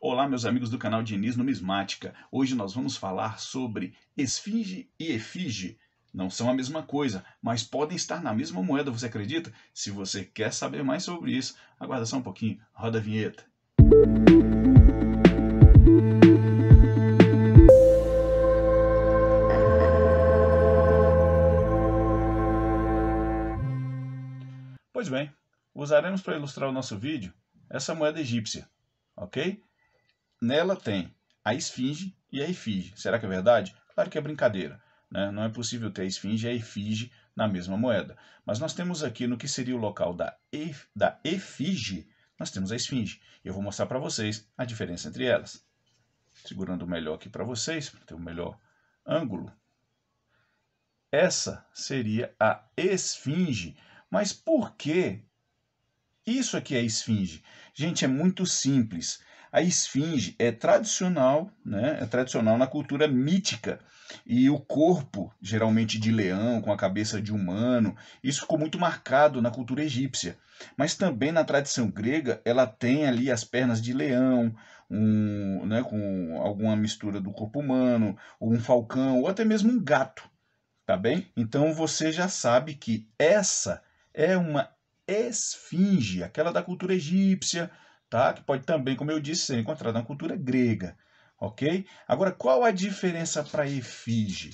Olá, meus amigos do canal Diniz Numismática. Hoje nós vamos falar sobre esfinge e efígie. Não são a mesma coisa, mas podem estar na mesma moeda, você acredita? Se você quer saber mais sobre isso, aguarda só um pouquinho, roda a vinheta. Pois bem, usaremos para ilustrar o nosso vídeo essa moeda egípcia, ok? Nela tem a esfinge e a efígie. Será que é verdade? Claro que é brincadeira. Né? Não é possível ter a esfinge e a efígie na mesma moeda. Mas nós temos aqui no que seria o local da, e da efígie, nós temos a esfinge. Eu vou mostrar para vocês a diferença entre elas. Segurando melhor aqui para vocês, para ter um melhor ângulo. Essa seria a esfinge. Mas por que isso aqui é a esfinge. Gente, é muito simples. A esfinge é tradicional, né? É tradicional na cultura mítica. E o corpo, geralmente de leão, com a cabeça de humano, isso ficou muito marcado na cultura egípcia. Mas também na tradição grega, ela tem ali as pernas de leão, um, né, com alguma mistura do corpo humano, ou um falcão, ou até mesmo um gato. Tá bem? Então você já sabe que essa é uma esfinge, aquela da cultura egípcia, tá? que pode também, como eu disse, ser encontrada na cultura grega. Ok? Agora, qual a diferença para efígie?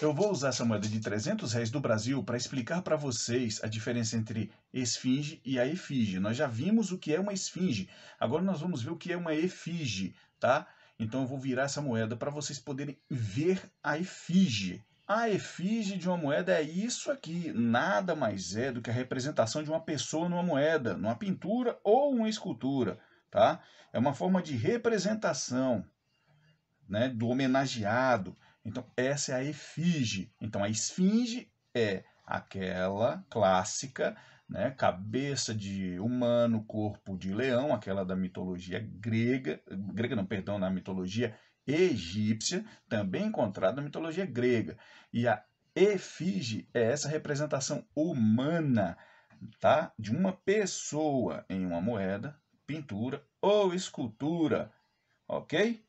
Eu vou usar essa moeda de 300 reais do Brasil para explicar para vocês a diferença entre esfinge e a efígie. Nós já vimos o que é uma esfinge, agora nós vamos ver o que é uma efígie, tá? Então eu vou virar essa moeda para vocês poderem ver a efígie. A efígie de uma moeda é isso aqui, nada mais é do que a representação de uma pessoa numa moeda, numa pintura ou uma escultura, tá? É uma forma de representação, né, do homenageado. Então, essa é a efígie. Então, a esfinge é aquela clássica, né, cabeça de humano, corpo de leão, aquela da mitologia grega, grega não, perdão, na mitologia egípcia, também encontrada na mitologia grega. E a efígie é essa representação humana, tá? De uma pessoa em uma moeda, pintura ou escultura, ok?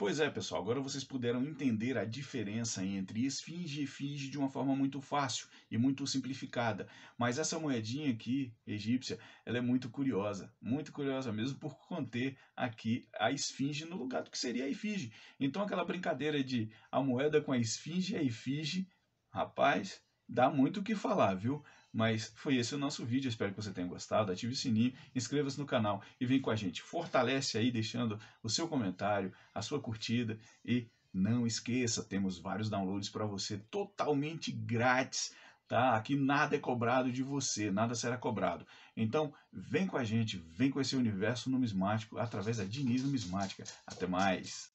Pois é, pessoal, agora vocês puderam entender a diferença entre esfinge e finge de uma forma muito fácil e muito simplificada. Mas essa moedinha aqui, egípcia, ela é muito curiosa, muito curiosa mesmo por conter aqui a esfinge no lugar do que seria a efígie. Então aquela brincadeira de a moeda com a esfinge e a efígie, rapaz, dá muito o que falar, viu? Mas foi esse o nosso vídeo, espero que você tenha gostado. Ative o sininho, inscreva-se no canal e vem com a gente. Fortalece aí deixando o seu comentário, a sua curtida e não esqueça, temos vários downloads para você totalmente grátis, tá? Aqui nada é cobrado de você, nada será cobrado. Então, vem com a gente, vem com esse universo numismático através da Diniz Numismática. Até mais!